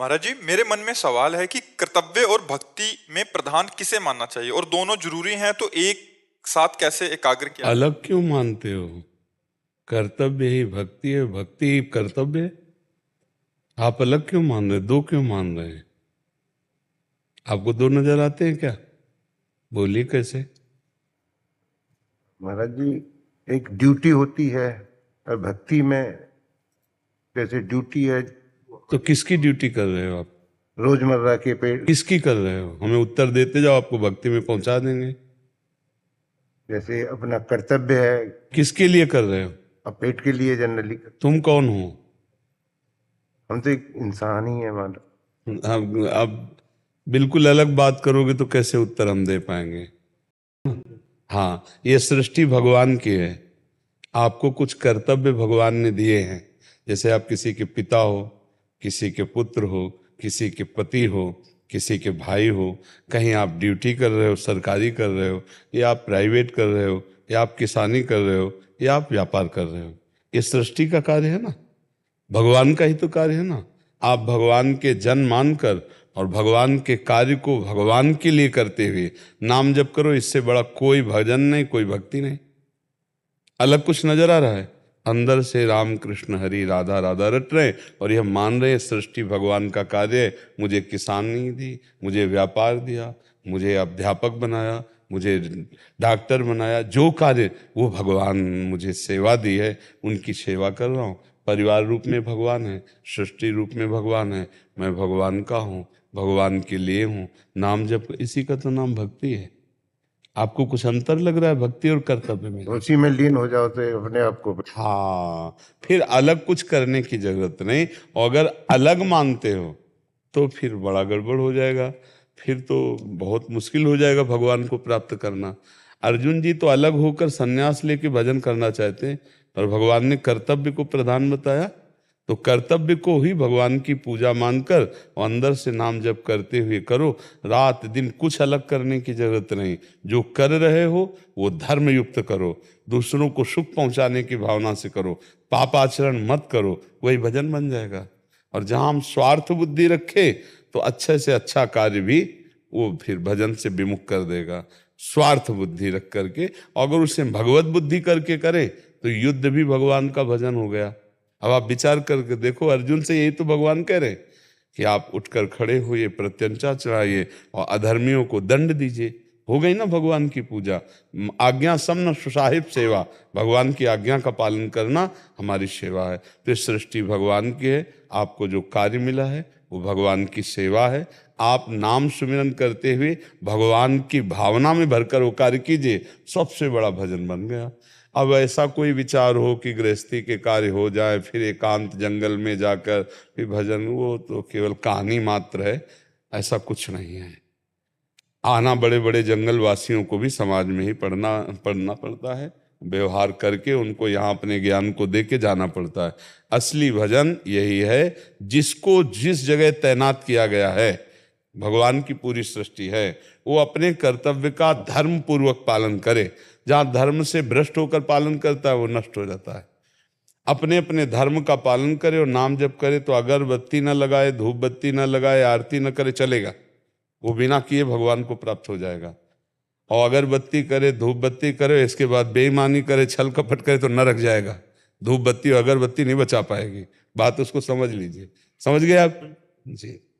महाराज जी मेरे मन में सवाल है कि कर्तव्य और भक्ति में प्रधान किसे मानना चाहिए और दोनों जरूरी हैं तो एक साथ कैसे एकाग्र किया अलग क्यों मानते हो कर्तव्य ही भक्ति है भक्ति ही कर्तव्य आप अलग क्यों मान रहे दो क्यों मान रहे हैं आपको दो नजर आते हैं क्या बोलिए कैसे महाराज जी एक ड्यूटी होती है और भक्ति में जैसे ड्यूटी है तो किसकी ड्यूटी कर रहे हो आप रोजमर्रा के पेड़ किसकी कर रहे हो हमें उत्तर देते जाओ आपको भक्ति में पहुंचा देंगे जैसे अपना कर्तव्य है किसके लिए कर रहे हो अब पेट के लिए जनरली तुम कौन हो हम तो एक इंसान ही है मानो अब अब बिल्कुल अलग बात करोगे तो कैसे उत्तर हम दे पाएंगे हाँ ये सृष्टि भगवान की है आपको कुछ कर्तव्य भगवान ने दिए हैं जैसे आप किसी के पिता हो किसी के पुत्र हो किसी के पति हो किसी के भाई हो कहीं आप ड्यूटी कर रहे हो सरकारी कर रहे हो या आप प्राइवेट कर रहे हो या आप किसानी कर रहे हो या आप व्यापार कर रहे हो ये सृष्टि का कार्य है ना भगवान का ही तो कार्य है ना आप भगवान के जन मानकर और भगवान के कार्य को भगवान के लिए करते हुए नाम जप करो इससे बड़ा कोई भजन नहीं कोई भक्ति नहीं अलग कुछ नजर आ रहा है अंदर से राम कृष्ण हरि राधा राधा रट रहे और यह मान रहे सृष्टि भगवान का कार्य मुझे किसानी दी मुझे व्यापार दिया मुझे अध्यापक बनाया मुझे डॉक्टर बनाया जो कार्य वो भगवान मुझे सेवा दी है उनकी सेवा कर रहा हूँ परिवार रूप में भगवान है सृष्टि रूप में भगवान है मैं भगवान का हूँ भगवान के लिए हूँ नाम जब इसी का तो नाम भक्ति है आपको कुछ अंतर लग रहा है भक्ति और कर्तव्य में उसी में लीन हो जाओ तो अपने आप को हाँ फिर अलग कुछ करने की जरूरत नहीं और अगर अलग मानते हो तो फिर बड़ा गड़बड़ हो जाएगा फिर तो बहुत मुश्किल हो जाएगा भगवान को प्राप्त करना अर्जुन जी तो अलग होकर संन्यास लेके भजन करना चाहते हैं पर भगवान ने कर्तव्य को प्रधान बताया तो कर्तव्य को ही भगवान की पूजा मानकर अंदर से नाम जप करते हुए करो रात दिन कुछ अलग करने की जरूरत नहीं जो कर रहे हो वो धर्म युक्त करो दूसरों को सुख पहुंचाने की भावना से करो पाप आचरण मत करो वही भजन बन जाएगा और जहां हम स्वार्थ बुद्धि रखें तो अच्छे से अच्छा कार्य भी वो फिर भजन से विमुख कर देगा स्वार्थ बुद्धि रख करके अगर उसे भगवत बुद्धि करके करें तो युद्ध भी भगवान का भजन हो गया अब आप विचार करके देखो अर्जुन से यही तो भगवान कह रहे हैं कि आप उठकर खड़े हुए प्रत्यंचा चढ़ाइए और अधर्मियों को दंड दीजिए हो गई ना भगवान की पूजा आज्ञा समन सुसाहिब सेवा भगवान की आज्ञा का पालन करना हमारी सेवा है तो सृष्टि भगवान की है आपको जो कार्य मिला है वो भगवान की सेवा है आप नाम सुमिरन करते हुए भगवान की भावना में भरकर वो कार्य कीजिए सबसे बड़ा भजन बन गया अब ऐसा कोई विचार हो कि गृहस्थी के कार्य हो जाए फिर एकांत जंगल में जाकर फिर भजन वो तो केवल कहानी मात्र है ऐसा कुछ नहीं है आना बड़े बड़े जंगल वासियों को भी समाज में ही पढ़ना पढ़ना पड़ता है व्यवहार करके उनको यहाँ अपने ज्ञान को दे के जाना पड़ता है असली भजन यही है जिसको जिस जगह तैनात किया गया है भगवान की पूरी सृष्टि है वो अपने कर्तव्य का धर्म पूर्वक पालन करे जहाँ धर्म से भ्रष्ट होकर पालन करता है वो नष्ट हो जाता है अपने अपने धर्म का पालन करे और नाम जप करे तो अगरबत्ती न लगाए धूप बत्ती न लगाए आरती न करे चलेगा वो बिना किए भगवान को प्राप्त हो जाएगा और अगरबत्ती करे धूप बत्ती करे इसके बाद बेईमानी करे छल कपट करे तो नरक जाएगा धूप बत्ती और अगरबत्ती नहीं बचा पाएगी बात उसको समझ लीजिए समझ गए आप जी